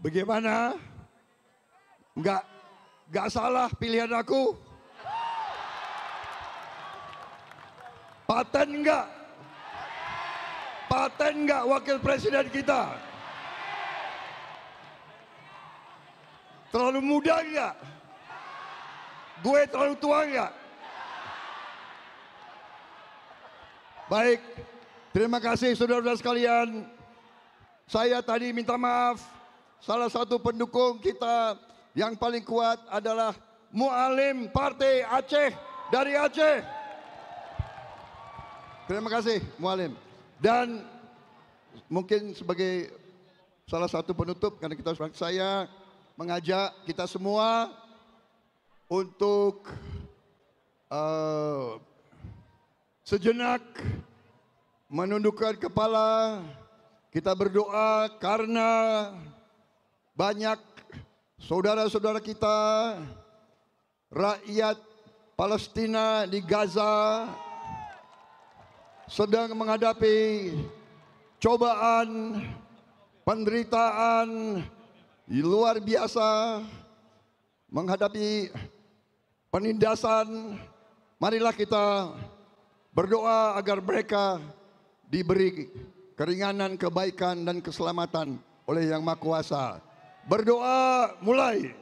Bagaimana? Enggak enggak salah pilihan aku? Paten enggak? Paten enggak wakil presiden kita? Terlalu muda enggak? Gue terlalu tua enggak? Baik, terima kasih saudara-saudara sekalian. Saya tadi minta maaf salah satu pendukung kita yang paling kuat adalah Mualim Partai Aceh dari Aceh. Terima kasih Mualim. Dan mungkin sebagai salah satu penutup karena kita saya mengajak kita semua untuk uh, sejenak menundukkan kepala kita berdoa karena banyak saudara-saudara kita rakyat Palestina di Gaza sedang menghadapi cobaan, penderitaan luar biasa, menghadapi penindasan. Marilah kita berdoa agar mereka diberi keringanan, kebaikan dan keselamatan oleh Yang Maha Kuasa. Berdoa mulai.